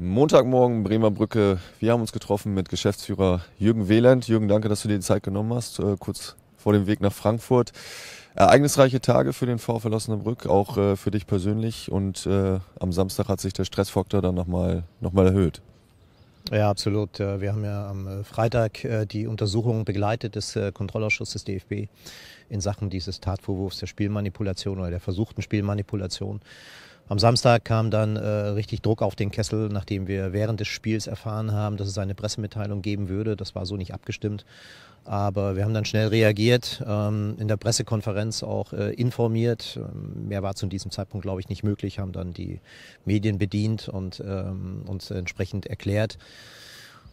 Montagmorgen Bremer Brücke. Wir haben uns getroffen mit Geschäftsführer Jürgen Wieland. Jürgen, danke, dass du dir die Zeit genommen hast, äh, kurz vor dem Weg nach Frankfurt. Ereignisreiche Tage für den VfL Osnabrück, auch äh, für dich persönlich. Und äh, am Samstag hat sich der Stressfaktor dann nochmal noch mal erhöht. Ja, absolut. Äh, wir haben ja am äh, Freitag äh, die Untersuchung begleitet des Kontrollausschusses DFB in Sachen dieses Tatvorwurfs der Spielmanipulation oder der versuchten Spielmanipulation. Am Samstag kam dann äh, richtig Druck auf den Kessel, nachdem wir während des Spiels erfahren haben, dass es eine Pressemitteilung geben würde. Das war so nicht abgestimmt. Aber wir haben dann schnell reagiert, ähm, in der Pressekonferenz auch äh, informiert. Ähm, mehr war zu diesem Zeitpunkt, glaube ich, nicht möglich, haben dann die Medien bedient und ähm, uns entsprechend erklärt.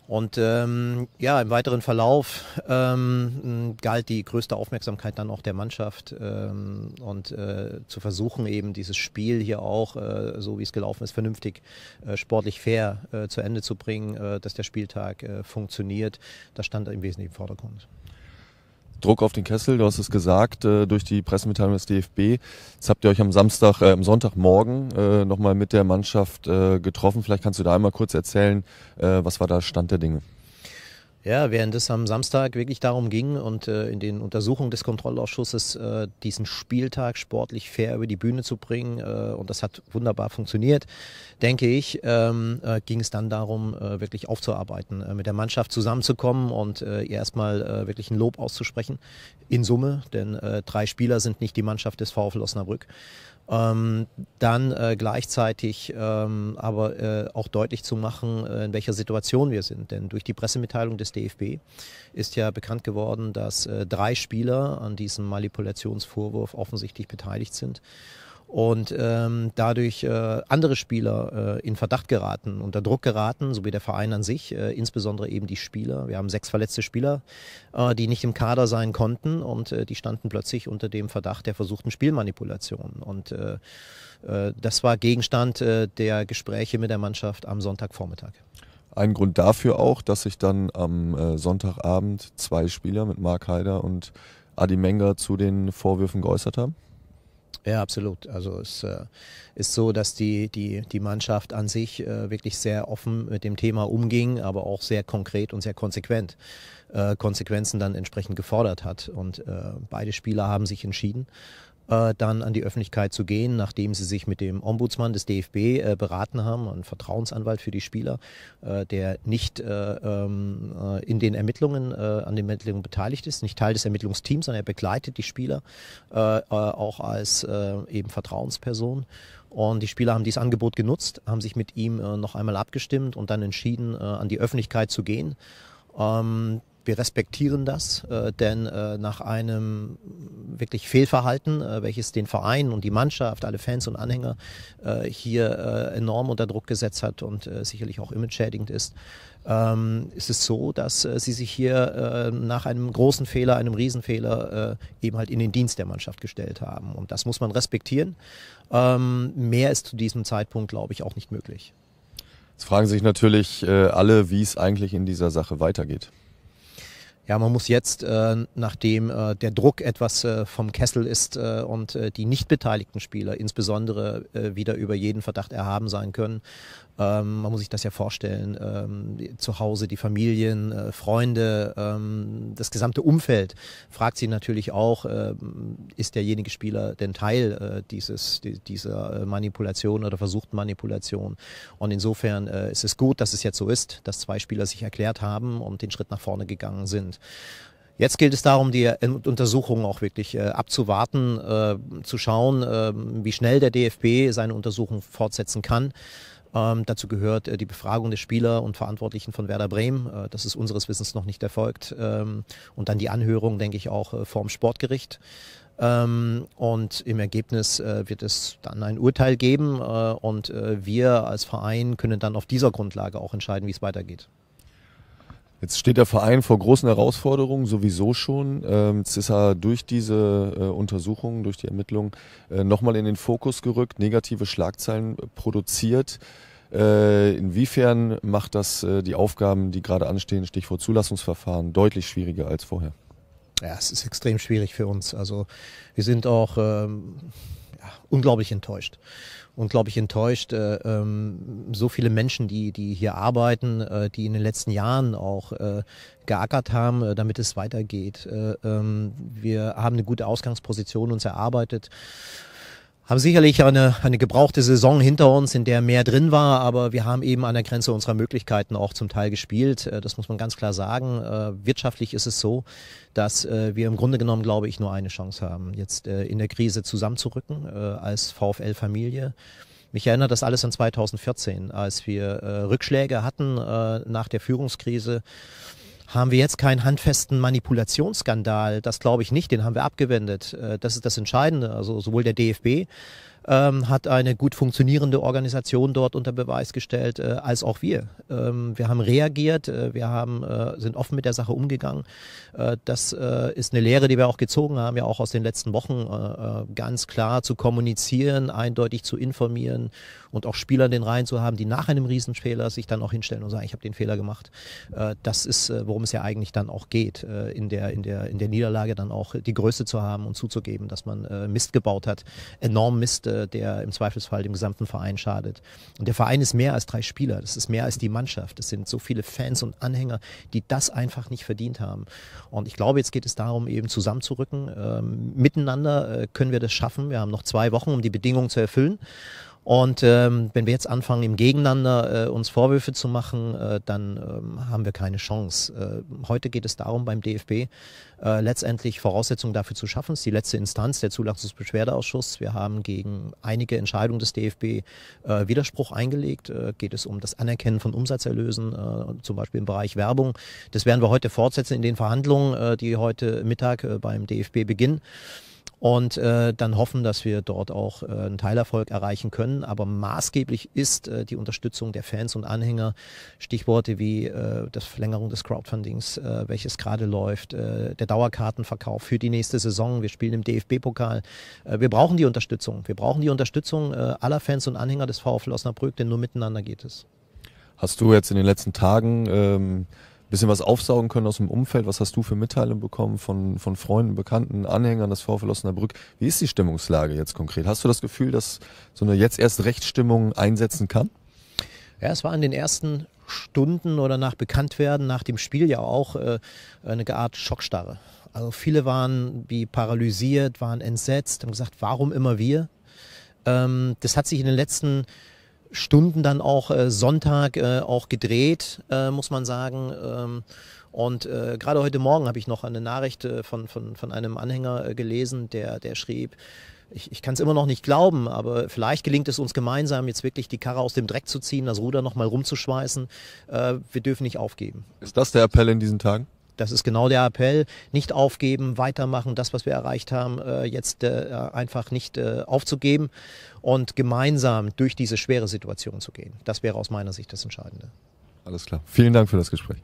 Und ähm, ja, im weiteren Verlauf ähm, galt die größte Aufmerksamkeit dann auch der Mannschaft ähm, und äh, zu versuchen, eben dieses Spiel hier auch, äh, so wie es gelaufen ist, vernünftig, äh, sportlich fair äh, zu Ende zu bringen, äh, dass der Spieltag äh, funktioniert. Das stand im Wesentlichen im Vordergrund. Druck auf den Kessel, du hast es gesagt, äh, durch die Pressemitteilung des DFB. Jetzt habt ihr euch am Samstag, äh, am Sonntagmorgen äh, nochmal mit der Mannschaft äh, getroffen. Vielleicht kannst du da einmal kurz erzählen, äh, was war da Stand der Dinge? Ja, während es am Samstag wirklich darum ging und äh, in den Untersuchungen des Kontrollausschusses äh, diesen Spieltag sportlich fair über die Bühne zu bringen, äh, und das hat wunderbar funktioniert, denke ich, ähm, äh, ging es dann darum, äh, wirklich aufzuarbeiten, äh, mit der Mannschaft zusammenzukommen und äh, ihr erstmal äh, wirklich ein Lob auszusprechen in Summe, denn äh, drei Spieler sind nicht die Mannschaft des VfL Osnabrück. Ähm, dann äh, gleichzeitig ähm, aber äh, auch deutlich zu machen, äh, in welcher Situation wir sind. Denn durch die Pressemitteilung des DFB ist ja bekannt geworden, dass äh, drei Spieler an diesem Manipulationsvorwurf offensichtlich beteiligt sind und ähm, dadurch äh, andere Spieler äh, in Verdacht geraten, unter Druck geraten, so wie der Verein an sich, äh, insbesondere eben die Spieler. Wir haben sechs verletzte Spieler, äh, die nicht im Kader sein konnten und äh, die standen plötzlich unter dem Verdacht der versuchten Spielmanipulation. Und äh, äh, das war Gegenstand äh, der Gespräche mit der Mannschaft am Sonntagvormittag. Ein Grund dafür auch, dass sich dann am äh, Sonntagabend zwei Spieler mit Mark Haider und Adi Menger zu den Vorwürfen geäußert haben? Ja, absolut. Also es äh, ist so, dass die, die, die Mannschaft an sich äh, wirklich sehr offen mit dem Thema umging, aber auch sehr konkret und sehr konsequent äh, Konsequenzen dann entsprechend gefordert hat. Und äh, beide Spieler haben sich entschieden äh, dann an die Öffentlichkeit zu gehen, nachdem sie sich mit dem Ombudsmann des DFB äh, beraten haben, ein Vertrauensanwalt für die Spieler, äh, der nicht ähm, in den Ermittlungen, an den Ermittlungen beteiligt ist, nicht Teil des Ermittlungsteams, sondern er begleitet die Spieler auch als eben Vertrauensperson. Und die Spieler haben dieses Angebot genutzt, haben sich mit ihm noch einmal abgestimmt und dann entschieden, an die Öffentlichkeit zu gehen. Ähm, wir respektieren das, äh, denn äh, nach einem wirklich Fehlverhalten, äh, welches den Verein und die Mannschaft, alle Fans und Anhänger äh, hier äh, enorm unter Druck gesetzt hat und äh, sicherlich auch image-schädigend ist, ähm, ist es so, dass sie sich hier nach einem großen Fehler, einem Riesenfehler eben halt in den Dienst der Mannschaft gestellt haben. Und das muss man respektieren. Ähm, mehr ist zu diesem Zeitpunkt, glaube ich, auch nicht möglich. Jetzt fragen sich natürlich alle, wie es eigentlich in dieser Sache weitergeht ja, man muss jetzt, äh, nachdem äh, der Druck etwas äh, vom Kessel ist äh, und äh, die nicht beteiligten Spieler insbesondere äh, wieder über jeden Verdacht erhaben sein können, ähm, man muss sich das ja vorstellen, ähm, zu Hause die Familien, Freunde, ähm, das gesamte Umfeld fragt sie natürlich auch, ist derjenige Spieler denn Teil dieses, die, dieser Manipulation oder versuchten Manipulation? Und insofern ist es gut, dass es jetzt so ist, dass zwei Spieler sich erklärt haben und den Schritt nach vorne gegangen sind. Deutschland. Jetzt gilt es darum, die Untersuchungen auch wirklich äh, abzuwarten, äh, zu schauen, äh, wie schnell der DFB seine Untersuchung fortsetzen kann. Ähm, dazu gehört äh, die Befragung der Spieler und Verantwortlichen von Werder Bremen. Äh, das ist unseres Wissens noch nicht erfolgt. Ähm, und dann die Anhörung, denke ich, auch äh, vorm Sportgericht. Ähm, und im Ergebnis äh, wird es dann ein Urteil geben. Äh, und äh, wir als Verein können dann auf dieser Grundlage auch entscheiden, wie es weitergeht. Jetzt steht der Verein vor großen Herausforderungen sowieso schon. Ähm, jetzt ist er durch diese äh, Untersuchungen, durch die Ermittlungen äh, nochmal in den Fokus gerückt, negative Schlagzeilen äh, produziert. inwiefern macht das die Aufgaben, die gerade anstehen, Stichwort Zulassungsverfahren, deutlich schwieriger als vorher? Ja, es ist extrem schwierig für uns. Also wir sind auch ähm, unglaublich enttäuscht. Unglaublich enttäuscht. Äh, ähm, so viele Menschen, die, die hier arbeiten, äh, die in den letzten Jahren auch äh, geackert haben, äh, damit es weitergeht. Äh, ähm, wir haben eine gute Ausgangsposition uns erarbeitet haben sicherlich eine, eine gebrauchte Saison hinter uns, in der mehr drin war, aber wir haben eben an der Grenze unserer Möglichkeiten auch zum Teil gespielt. Äh, das muss man ganz klar sagen. Äh, wirtschaftlich ist es so, dass äh, wir im Grunde genommen, glaube ich, nur eine Chance haben, jetzt in der Krise zusammenzurücken als VfL-Familie. Mich erinnert das alles an 2014, als wir Rückschläge hatten nach der Führungskrise haben wir jetzt keinen handfesten Manipulationsskandal. Das glaube ich nicht, den haben wir abgewendet. Äh, das ist das Entscheidende. Also sowohl der DFB ähm, hat eine gut funktionierende Organisation dort unter Beweis gestellt, äh, als auch wir. Ähm, wir haben reagiert, äh, wir haben, äh, sind offen mit der Sache umgegangen. Äh, das äh, ist eine Lehre, die wir auch gezogen haben, ja auch aus den letzten Wochen, äh, ganz klar zu kommunizieren, eindeutig zu informieren und auch Spieler in den Reihen zu haben, die nach einem Riesenfehler sich dann auch hinstellen und sagen, ich habe den Fehler gemacht. das ist, worum es ja eigentlich dann auch geht, in, der, in, der, in der Niederlage dann auch die Größe zu haben und zuzugeben, dass man Mist gebaut hat, enorm Mist der im Zweifelsfall dem gesamten Verein schadet. Und der Verein ist mehr als drei Spieler, das ist mehr als die Mannschaft. Es sind so viele Fans und Anhänger, die das einfach nicht verdient haben. Und ich glaube, jetzt geht es darum, eben zusammenzurücken. Ähm, miteinander äh, können wir das schaffen. Wir haben noch zwei Wochen, um die Bedingungen zu erfüllen. Und ähm, wenn wir jetzt anfangen, im Gegeneinander äh, uns Vorwürfe zu machen, äh, dann ähm, haben wir keine Chance. Äh, heute geht es darum, beim DFB äh, letztendlich Voraussetzungen dafür zu schaffen. Es ist die letzte Instanz, der Zulassungsbeschwerdeausschuss. Wir haben gegen einige Entscheidungen des DFB äh, Widerspruch eingelegt. Äh, geht es um das Anerkennen von Umsatzerlösen, äh, zum Beispiel im Bereich Werbung. Das werden wir heute fortsetzen in den Verhandlungen, äh, die heute Mittag äh, beim DFB beginnen und äh, dann hoffen, dass wir dort auch äh, einen Teilerfolg erreichen können. Aber maßgeblich ist äh, die Unterstützung der Fans und Anhänger. Stichworte wie äh, das Verlängerung des Crowdfundings, äh, welches gerade läuft, äh, der Dauerkartenverkauf für die nächste Saison. Wir spielen im DFB-Pokal. Äh, wir brauchen die Unterstützung. Wir brauchen die Unterstützung äh, aller Fans und Anhänger des VfL Osnabrück, denn nur miteinander geht es. Hast du jetzt in den letzten Tagen ähm, bisschen was aufsaugen können aus dem Umfeld. Was hast du für Mitteilungen bekommen von, von Freunden, Bekannten, Anhängern des VfL Osnabrück? Wie ist die Stimmungslage jetzt konkret? Hast du das Gefühl, dass so eine jetzt erst Rechtsstimmung einsetzen kann? Ja, es war in den ersten Stunden oder nach Bekanntwerden, nach dem Spiel ja auch äh, eine Art Schockstarre. Also viele waren wie paralysiert, waren entsetzt, haben gesagt, warum immer wir? Ähm, das hat sich in den letzten Stunden dann auch äh, Sonntag äh, auch gedreht, äh, muss man sagen. Ähm, und äh, gerade heute Morgen habe ich noch eine Nachricht äh, von, von, von einem Anhänger äh, gelesen, der, der schrieb, ich, ich kann es immer noch nicht glauben, aber vielleicht gelingt es uns gemeinsam, jetzt wirklich die Karre aus dem Dreck zu ziehen, das Ruder nochmal rumzuschweißen. Äh, wir dürfen nicht aufgeben. Ist das der Appell in diesen Tagen? das ist genau der Appell. Nicht aufgeben, weitermachen, das, was wir erreicht haben, äh, jetzt äh, einfach nicht äh, aufzugeben und gemeinsam durch diese schwere Situation zu gehen. Das wäre aus meiner Sicht das Entscheidende. Alles klar. Vielen Dank für das Gespräch.